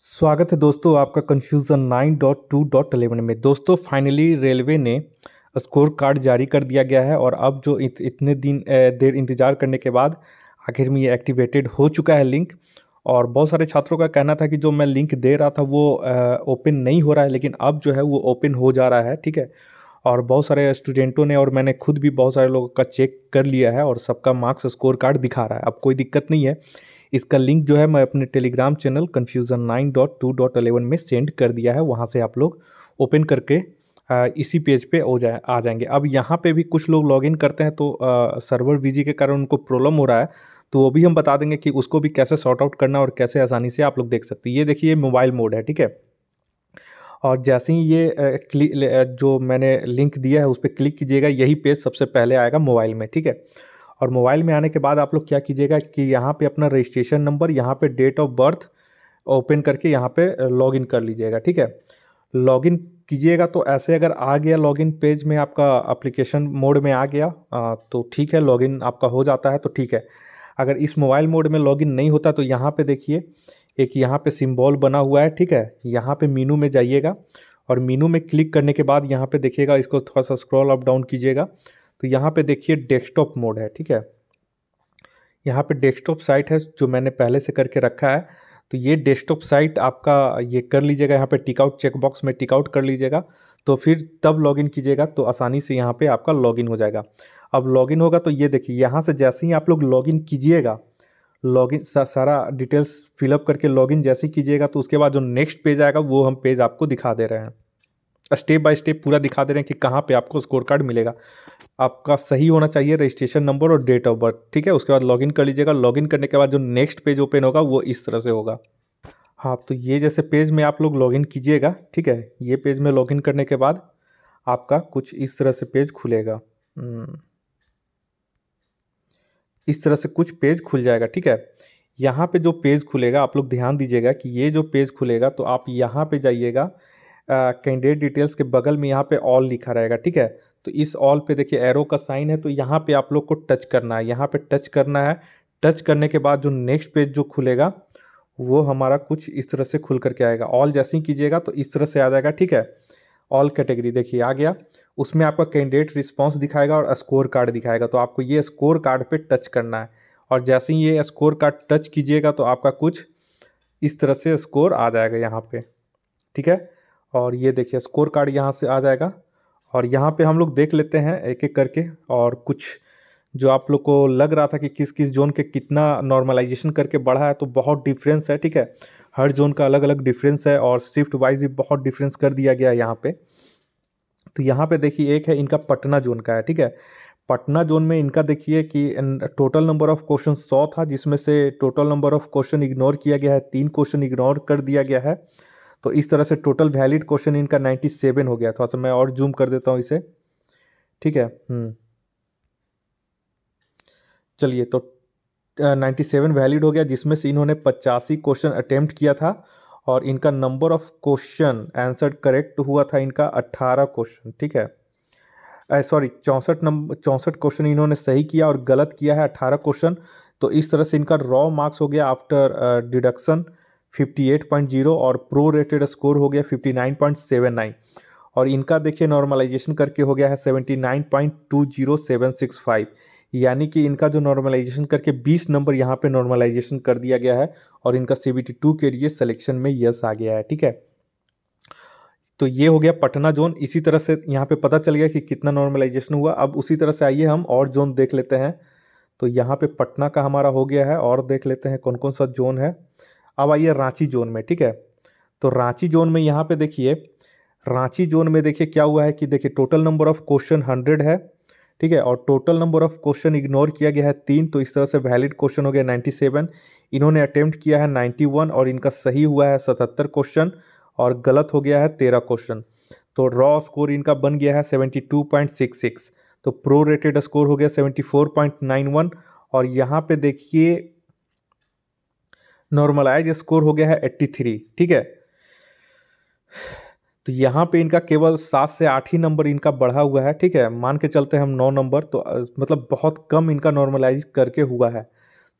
स्वागत है दोस्तों आपका confusion nine dot two dot eleven में दोस्तों फाइनली रेलवे ने स्कोर कार्ड जारी कर दिया गया है और अब जो इत, इतने दिन देर इंतज़ार करने के बाद आखिर में ये एक्टिवेटेड हो चुका है लिंक और बहुत सारे छात्रों का कहना था कि जो मैं लिंक दे रहा था वो ओपन नहीं हो रहा है लेकिन अब जो है वो ओपन हो जा रहा है ठीक है और बहुत सारे स्टूडेंटों ने और मैंने खुद भी बहुत सारे लोगों का चेक कर लिया है और सबका मार्क्स स्कोर कार्ड दिखा रहा है अब कोई दिक्कत नहीं है इसका लिंक जो है मैं अपने Telegram channel confusion nine dot two dot eleven में सेंड कर दिया है वहाँ से आप लोग ओपन करके इसी पेज पे हो जाए आ जाएंगे अब यहाँ पे भी कुछ लोग लॉगिन करते हैं तो आ, सर्वर बिजी के कारण उनको प्रॉब्लम हो रहा है तो वो भी हम बता देंगे कि उसको भी कैसे सॉर्ट आउट करना और कैसे आसानी से आप लोग देख सकते हैं ये देखिए मोबाइल मोड है ठीक है और जैसे ही ये जो मैंने लिंक दिया है उस पर क्लिक कीजिएगा यही पेज सबसे पहले आएगा मोबाइल में ठीक है और मोबाइल में आने के बाद आप लोग क्या कीजिएगा कि यहाँ पे अपना रजिस्ट्रेशन नंबर यहाँ पे डेट ऑफ बर्थ ओपन करके यहाँ पे लॉगिन कर लीजिएगा ठीक है लॉगिन कीजिएगा तो ऐसे अगर आ गया लॉगिन पेज में आपका अप्लीकेशन मोड में आ गया आ, तो ठीक है लॉगिन आपका हो जाता है तो ठीक है अगर इस मोबाइल मोड में लॉगिन नहीं होता तो यहाँ पर देखिए एक यहाँ पर सिम्बॉल बना हुआ है ठीक है यहाँ पर मीनू में जाइएगा और मीनू में क्लिक करने के बाद यहाँ पे देखिएगा इसको थोड़ा सा स्क्रॉल अप डाउन कीजिएगा तो यहाँ पे देखिए डेस्कटॉप मोड है ठीक है यहाँ पे डेस्कटॉप साइट है जो मैंने पहले से करके रखा है तो ये डेस्कटॉप साइट आपका ये कर लीजिएगा यहाँ पे टिकआउट चेकबॉक्स में टिकआउट कर लीजिएगा तो फिर तब लॉगिन कीजिएगा तो आसानी से यहाँ पे आपका लॉगिन हो जाएगा अब लॉगिन होगा तो ये देखिए यहाँ से जैसे ही आप लोग लॉगिन कीजिएगा लॉगिन सा, सारा डिटेल्स फिलअप करके लॉगिन जैसे ही कीजिएगा तो उसके बाद जो नेक्स्ट पेज आएगा वो हम पेज आपको दिखा दे रहे हैं स्टेप बाय स्टेप पूरा दिखा दे रहे हैं कि कहाँ पे आपको स्कोर कार्ड मिलेगा आपका सही होना चाहिए रजिस्ट्रेशन नंबर और डेट ऑफ बर्थ ठीक है उसके बाद लॉगिन कर लीजिएगा लॉगिन करने के बाद जो नेक्स्ट पेज ओपन होगा वो इस तरह से होगा हाँ तो ये जैसे पेज में आप लोग लॉगिन कीजिएगा ठीक है ये पेज में लॉगिन करने के बाद आपका कुछ इस तरह से पेज खुलेगा हम्म। इस तरह से कुछ पेज खुल जाएगा ठीक है यहाँ पे जो पेज खुलेगा आप लोग ध्यान दीजिएगा कि ये जो पेज खुलेगा तो आप यहाँ पे जाइएगा कैंडिडेट डिटेल्स के बगल में यहाँ पे ऑल लिखा रहेगा ठीक है तो इस ऑल पे देखिए एरो का साइन है तो यहाँ पे आप लोग को टच करना है यहाँ पे टच करना है टच करने के बाद जो नेक्स्ट पेज जो खुलेगा वो हमारा कुछ इस तरह से खुल करके आएगा ऑल जैसे ही कीजिएगा तो इस तरह से आ जाएगा ठीक है ऑल कैटेगरी देखिए आ गया उसमें आपका कैंडिडेट रिस्पॉन्स दिखाएगा और स्कोर कार्ड दिखाएगा तो आपको ये स्कोर कार्ड पर टच करना है और जैसे ही ये स्कोर कार्ड टच कीजिएगा तो आपका कुछ इस तरह से स्कोर आ जाएगा यहाँ पर ठीक है और ये देखिए स्कोर कार्ड यहाँ से आ जाएगा और यहाँ पे हम लोग देख लेते हैं एक एक करके और कुछ जो आप लोग को लग रहा था कि किस किस जोन के कितना नॉर्मलाइजेशन करके बढ़ा है तो बहुत डिफरेंस है ठीक है हर जोन का अलग अलग डिफरेंस है और शिफ्ट वाइज भी बहुत डिफरेंस कर दिया गया है यहाँ पे तो यहाँ पर देखिए एक है इनका पटना जोन का है ठीक है पटना जोन में इनका देखिए कि टोटल नंबर ऑफ क्वेश्चन सौ था जिसमें से total number of question ignore किया गया है तीन क्वेश्चन इग्नोर कर दिया गया है तो इस तरह से टोटल वैलिड क्वेश्चन इनका नाइन्टी सेवन हो गया थोड़ा सा मैं और जूम कर देता हूँ इसे ठीक है हम्म। चलिए तो नाइन्टी सेवन वैलिड हो गया जिसमें से इन्होंने पचासी क्वेश्चन अटेम्प्ट किया था और इनका number of question answer correct हुआ था इनका अट्ठारह क्वेश्चन ठीक है सॉरी चौंसठ नंबर चौंसठ क्वेश्चन इन्होंने सही किया और गलत किया है अट्ठारह क्वेश्चन तो इस तरह से इनका रॉ मार्क्स हो गया आफ्टर डिडक्शन uh, 58.0 और प्रो रेटेड स्कोर हो गया 59.79 और इनका देखिए नॉर्मलाइजेशन करके हो गया है 79.20765 यानी कि इनका जो नॉर्मलाइजेशन करके 20 नंबर यहाँ पे नॉर्मलाइजेशन कर दिया गया है और इनका सी के लिए सिलेक्शन में यस आ गया है ठीक है तो ये हो गया पटना जोन इसी तरह से यहाँ पे पता चल गया कि कितना नॉर्मलाइजेशन हुआ अब उसी तरह से आइए हम और जोन देख लेते हैं तो यहाँ पे पटना का हमारा हो गया है और देख लेते हैं कौन कौन सा जोन है अब आइए रांची जोन में ठीक है तो रांची जोन में यहाँ पे देखिए रांची जोन में देखिए क्या हुआ है कि देखिए total number of question hundred है ठीक है और total number of question ignore किया गया है तीन तो इस तरह से वैलिड क्वेश्चन हो गया नाइन्टी सेवन इन्होंने अटेम्प्ट किया है नाइन्टी वन और इनका सही हुआ है सतहत्तर क्वेश्चन और गलत हो गया है तेरह क्वेश्चन तो रॉ स्कोर इनका बन गया है seventy two point six six तो प्रो रेटेड स्कोर हो गया seventy four point nine one और यहाँ पे देखिए नॉर्मलाइज स्कोर हो गया है एट्टी थ्री ठीक है तो यहाँ पे इनका केवल सात से आठ ही नंबर इनका बढ़ा हुआ है ठीक है मान के चलते हम नौ नंबर तो मतलब बहुत कम इनका नॉर्मलाइज करके हुआ है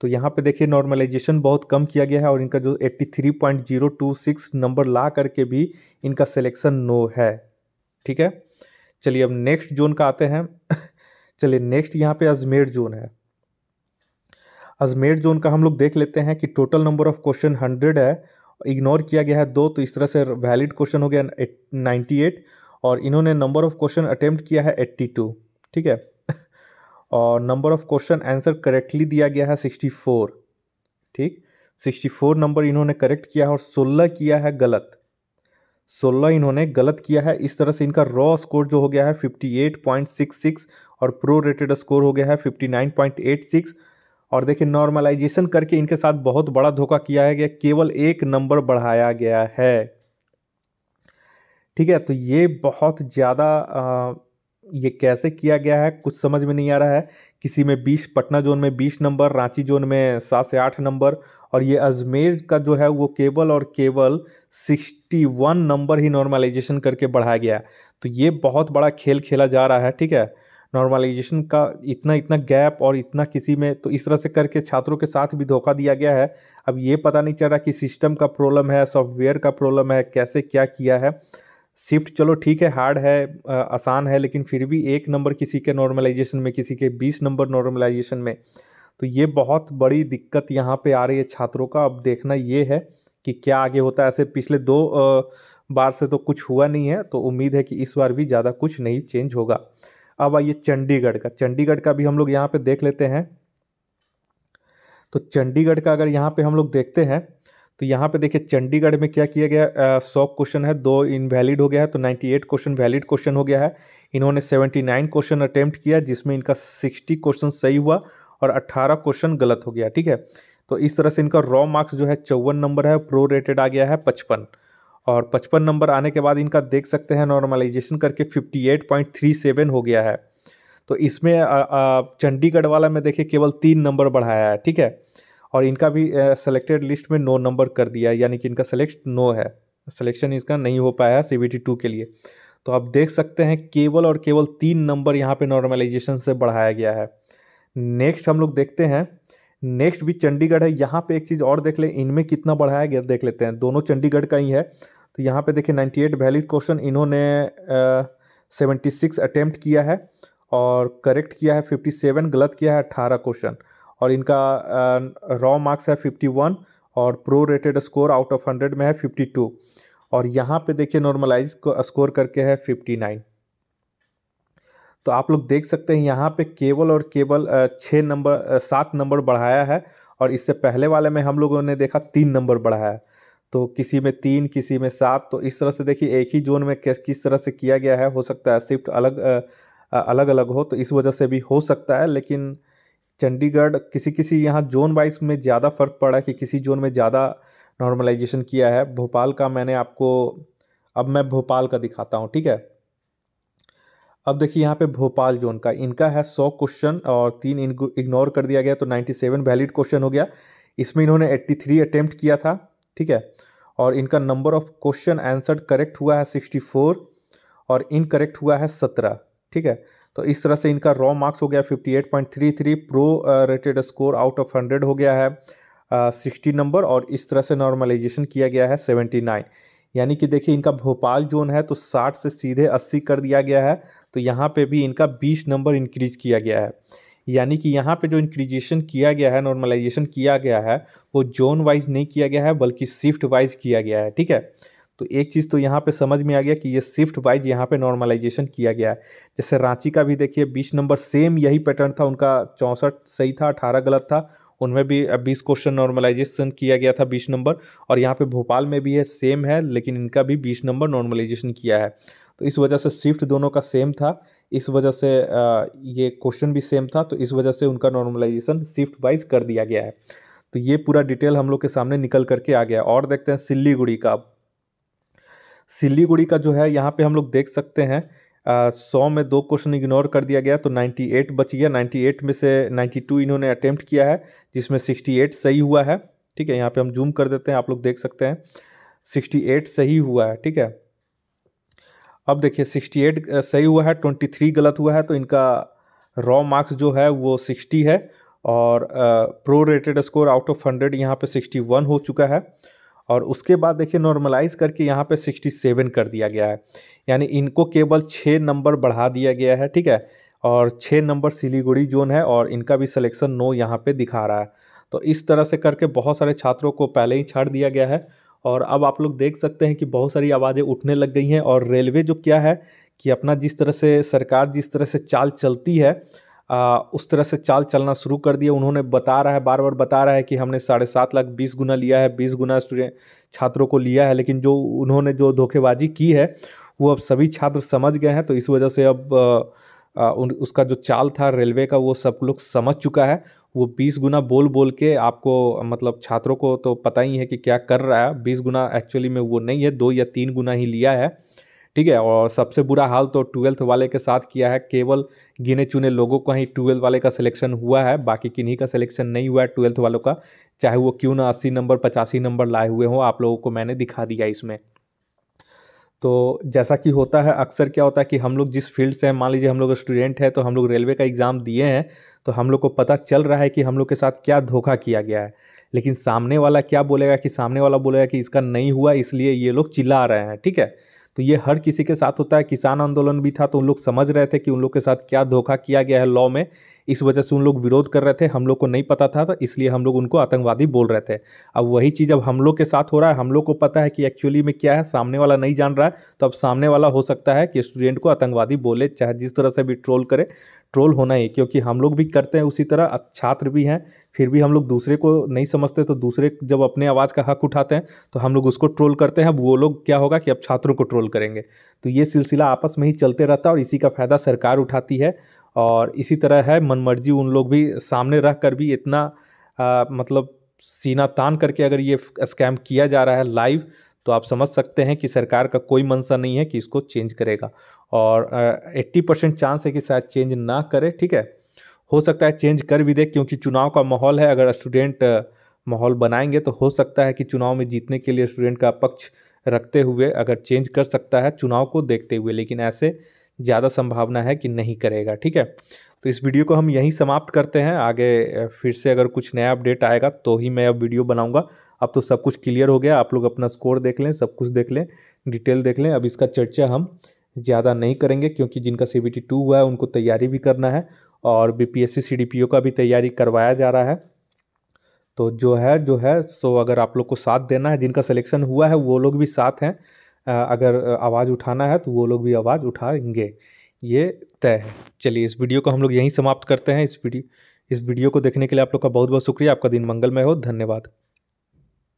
तो यहाँ पे देखिए नॉर्मलाइजेशन बहुत कम किया गया है और इनका जो 83.026 नंबर ला करके भी इनका सिलेक्शन नो है ठीक है चलिए अब नेक्स्ट जोन का आते हैं चलिए नेक्स्ट यहाँ पे अजमेर जोन है अजमेर जोन का हम लोग देख लेते हैं कि total number of question hundred है इग्नोर किया गया है दो तो इस तरह से वैलिड क्वेश्चन हो गया नाइन्टी एट और इन्होंने नंबर ऑफ क्वेश्चन अटेम्प्ट किया है एट्टी टू ठीक है और number of question answer correctly दिया गया है सिक्सटी फोर ठीक सिक्सटी फोर नंबर इन्होंने करेक्ट किया है और सोलह किया है गलत सोलह इन्होंने गलत किया है इस तरह से इनका रॉ स्कोर जो हो गया है fifty eight point six six और प्रो रेटेड स्कोर हो गया है fifty nine point eight six और देखिए नॉर्मलाइजेशन करके इनके साथ बहुत बड़ा धोखा किया है कि केवल एक नंबर बढ़ाया गया है ठीक है तो ये बहुत ज़्यादा ये कैसे किया गया है कुछ समझ में नहीं आ रहा है किसी में बीस पटना जोन में बीस नंबर रांची जोन में सात से आठ नंबर और ये अजमेर का जो है वो केवल और केवल सिक्सटी वन नंबर ही नॉर्मलाइजेशन करके बढ़ाया गया तो ये बहुत बड़ा खेल खेला जा रहा है ठीक है नॉर्मलाइजेशन का इतना इतना गैप और इतना किसी में तो इस तरह से करके छात्रों के साथ भी धोखा दिया गया है अब ये पता नहीं चल रहा कि सिस्टम का प्रॉब्लम है सॉफ्टवेयर का प्रॉब्लम है कैसे क्या किया है शिफ्ट चलो ठीक है हार्ड है आसान है लेकिन फिर भी एक नंबर किसी के नॉर्मलाइजेशन में किसी के बीस नंबर नॉर्मलाइजेशन में तो ये बहुत बड़ी दिक्कत यहाँ पर आ रही है छात्रों का अब देखना ये है कि क्या आगे होता है ऐसे पिछले दो बार से तो कुछ हुआ नहीं है तो उम्मीद है कि इस बार भी ज़्यादा कुछ नहीं चेंज होगा अब आइए चंडीगढ़ का चंडीगढ़ का भी हम लोग यहाँ पे देख लेते हैं तो चंडीगढ़ का अगर यहाँ पे हम लोग देखते हैं तो यहाँ पे देखिए चंडीगढ़ में क्या किया गया सौ क्वेश्चन है दो इनवैलिड हो गया है तो 98 क्वेश्चन वैलिड क्वेश्चन हो गया है इन्होंने 79 क्वेश्चन अटैम्प्ट किया जिसमें इनका 60 क्वेश्चन सही हुआ और 18 क्वेश्चन गलत हो गया ठीक है तो इस तरह से इनका रॉ मार्क्स जो है चौवन नंबर है प्रो रेटेड आ गया है पचपन और 55 नंबर आने के बाद इनका देख सकते हैं नॉर्मलाइजेशन करके 58.37 हो गया है तो इसमें चंडीगढ़ वाला में देखिए केवल तीन नंबर बढ़ाया है ठीक है और इनका भी सेलेक्टेड लिस्ट में नो नंबर कर दिया यानी कि इनका सेलेक्ट नो है सिलेक्शन इसका नहीं हो पाया सी बी टू के लिए तो आप देख सकते हैं केवल और केवल तीन नंबर यहाँ पे नॉर्मलाइजेशन से बढ़ाया गया है नेक्स्ट हम लोग देखते हैं नेक्स्ट भी चंडीगढ़ है यहाँ पे एक चीज़ और देख ले इनमें कितना बढ़ाया गया देख लेते हैं दोनों चंडीगढ़ का ही है तो यहाँ पे देखिए 98 वैलिड क्वेश्चन इन्होंने सेवेंटी सिक्स अटैम्प्ट किया है और करेक्ट किया है 57 गलत किया है 18 क्वेश्चन और इनका रॉ uh, मार्क्स है 51 और pro rated score out of 100 में है 52 और यहाँ पे देखिए नॉर्मलाइज स्कोर करके है 59 तो आप लोग देख सकते हैं यहाँ पे केवल और केवल छः नंबर सात नंबर बढ़ाया है और इससे पहले वाले में हम लोगों ने देखा तीन नंबर बढ़ाया है तो किसी में तीन किसी में सात तो इस तरह से देखिए एक ही जोन में किस तरह से किया गया है हो सकता है शिफ्ट अलग अलग अलग हो तो इस वजह से भी हो सकता है लेकिन चंडीगढ़ किसी किसी यहाँ जोन वाइज में ज़्यादा फर्क पड़ा कि किसी जोन में ज़्यादा नॉर्मलाइजेशन किया है भोपाल का मैंने आपको अब मैं भोपाल का दिखाता हूँ ठीक है अब देखिए यहाँ पे भोपाल जोन का इनका है सौ क्वेश्चन और तीन इग्नोर कर दिया गया तो नाइन्टी सेवन वैलिड क्वेश्चन हो गया इसमें इन्होंने एट्टी थ्री अटैम्प्ट किया था ठीक है और इनका number of question answered correct हुआ है सिक्सटी फोर और इनकरेक्ट हुआ है सत्रह ठीक है तो इस तरह से इनका रॉ मार्क्स हो गया 58.33 pro rated score out of 100 हो गया है सिक्सटी uh, नंबर और इस तरह से नॉर्मलाइजेशन किया गया है 79 यानी कि देखिए इनका भोपाल जोन है तो 60 से सीधे 80 कर दिया गया है तो यहाँ पे भी इनका 20 नंबर इंक्रीज किया गया है यानी कि यहाँ पे जो इंक्रीजेशन किया गया है नॉर्मलाइजेशन किया गया है वो जोन वाइज नहीं किया गया है बल्कि शिफ्ट वाइज किया गया है ठीक है तो एक चीज़ तो यहाँ पे समझ में आ गया कि ये शिफ्ट वाइज यहाँ पे नॉर्मलाइजेशन किया गया है जैसे रांची का भी देखिए बीस नंबर सेम यही पैटर्न था उनका चौंसठ सही था अठारह गलत था उनमें भी बीस क्वेश्चन नॉर्मलाइजेशन किया गया था बीस नंबर और यहाँ पर भोपाल में भी है सेम है लेकिन इनका भी बीस नंबर नॉर्मलाइजेशन किया है तो इस वजह से शिफ्ट दोनों का सेम था इस वजह से ये क्वेश्चन भी सेम था तो इस वजह से उनका नॉर्मलाइजेशन शिफ्ट वाइज कर दिया गया है तो ये पूरा डिटेल हम लोग के सामने निकल करके आ गया और देखते हैं सिल्लीगुड़ी का सिल्लीगुड़ी का जो है यहाँ पर हम लोग देख सकते हैं सौ में दो क्वेश्चन इग्नोर कर दिया गया तो 98 बच गया 98 में से 92 इन्होंने अटेम्प्ट किया है जिसमें 68 सही हुआ है ठीक है यहाँ पे हम जूम कर देते हैं आप लोग देख सकते हैं 68 सही हुआ है ठीक है अब देखिए 68 सही हुआ है 23 गलत हुआ है तो इनका रॉ मार्क्स जो है वो 60 है और pro rated score out of 100 यहाँ पे 61 हो चुका है और उसके बाद देखिए नॉर्मलाइज करके यहाँ पे 67 कर दिया गया है यानी इनको केवल छः नंबर बढ़ा दिया गया है ठीक है और छः नंबर सिलीगुड़ी जोन है और इनका भी सिलेक्शन नो यहाँ पर दिखा रहा है तो इस तरह से करके बहुत सारे छात्रों को पहले ही छाड़ दिया गया है और अब आप लोग देख सकते हैं कि बहुत सारी आवाज़ें उठने लग गई हैं और रेलवे जो क्या है कि अपना जिस तरह से सरकार जिस तरह से चाल चलती है आ, उस तरह से चाल चलना शुरू कर दिया उन्होंने बता रहा है बार बार बता रहा है कि हमने साढ़े सात लाख बीस गुना लिया है बीस गुना स्टूडेंट छात्रों को लिया है लेकिन जो उन्होंने जो धोखेबाजी की है वो अब सभी छात्र समझ गए हैं तो इस वजह से अब आ, उन उसका जो चाल था रेलवे का वो सब लोग समझ चुका है वो बीस गुना बोल बोल के आपको मतलब छात्रों को तो पता ही है कि क्या कर रहा है बीस गुना एक्चुअली में वो नहीं है दो या तीन गुना ही लिया है ठीक है और सबसे बुरा हाल तो ट्वेल्थ वाले के साथ किया है केवल गिने चुने लोगों का ही ट्वेल्थ वाले का सिलेक्शन हुआ है बाकी किन्हीं का सिलेक्शन नहीं हुआ है ट्वेल्थ वालों का चाहे वो क्यों ना अस्सी नंबर पचासी नंबर लाए हुए हों आप लोगों को मैंने दिखा दिया इसमें तो जैसा कि होता है अक्सर क्या होता है कि हम लोग जिस फील्ड से हैं मान लीजिए हम लोग स्टूडेंट हैं तो हम लोग रेलवे का एग्ज़ाम दिए हैं तो हम लोग को पता चल रहा है कि हम लोग के साथ क्या धोखा किया गया है लेकिन सामने वाला क्या बोलेगा कि सामने वाला बोलेगा कि इसका नहीं हुआ इसलिए ये लोग चिल्ला रहे हैं ठीक है तो ये हर किसी के साथ होता है किसान आंदोलन भी था तो उन लोग समझ रहे थे कि उन लोग के साथ क्या धोखा किया गया है लॉ में इस वजह से उन लोग विरोध कर रहे थे हम लोग को नहीं पता था तो इसलिए हम लोग उनको आतंकवादी बोल रहे थे अब वही चीज़ अब हम लोग के साथ हो रहा है हम लोग को पता है कि एक्चुअली में क्या है सामने वाला नहीं जान रहा है तो अब सामने वाला हो सकता है कि स्टूडेंट को आतंकवादी बोले चाहे जिस तरह से भी ट्रोल करे ट्रोल होना ही क्योंकि हम लोग भी करते हैं उसी तरह छात्र भी हैं फिर भी हम लोग दूसरे को नहीं समझते तो दूसरे जब अपने आवाज़ का हक उठाते हैं तो हम लोग उसको ट्रोल करते हैं अब वो लोग क्या होगा कि अब छात्रों को ट्रोल करेंगे तो ये सिलसिला आपस में ही चलते रहता है और इसी का फ़ायदा सरकार उठाती है और इसी तरह है मनमर्जी उन लोग भी सामने रह कर भी इतना आ, मतलब सीना तान करके अगर ये स्कैम किया जा रहा है लाइव तो आप समझ सकते हैं कि सरकार का कोई मनसा नहीं है कि इसको चेंज करेगा और एट्टी परसेंट चांस है कि शायद चेंज ना करे ठीक है हो सकता है चेंज कर भी दे क्योंकि चुनाव का माहौल है अगर स्टूडेंट माहौल बनाएंगे तो हो सकता है कि चुनाव में जीतने के लिए स्टूडेंट का पक्ष रखते हुए अगर चेंज कर सकता है चुनाव को देखते हुए लेकिन ऐसे ज़्यादा संभावना है कि नहीं करेगा ठीक है तो इस वीडियो को हम यहीं समाप्त करते हैं आगे फिर से अगर कुछ नया अपडेट आएगा तो ही मैं अब वीडियो बनाऊंगा अब तो सब कुछ क्लियर हो गया आप लोग अपना स्कोर देख लें सब कुछ देख लें डिटेल देख लें अब इसका चर्चा हम ज़्यादा नहीं करेंगे क्योंकि जिनका सी बी हुआ है उनको तैयारी भी करना है और बी पी का भी तैयारी करवाया जा रहा है तो जो है जो है सो अगर आप लोग को साथ देना है जिनका सलेक्शन हुआ है वो लोग भी साथ हैं अगर आवाज़ उठाना है तो वो लोग भी आवाज़ उठाएंगे ये तय है चलिए इस वीडियो को हम लोग यहीं समाप्त करते हैं इस वीडियो इस वीडियो को देखने के लिए आप लोग का बहुत बहुत शुक्रिया आपका दिन मंगलमय हो धन्यवाद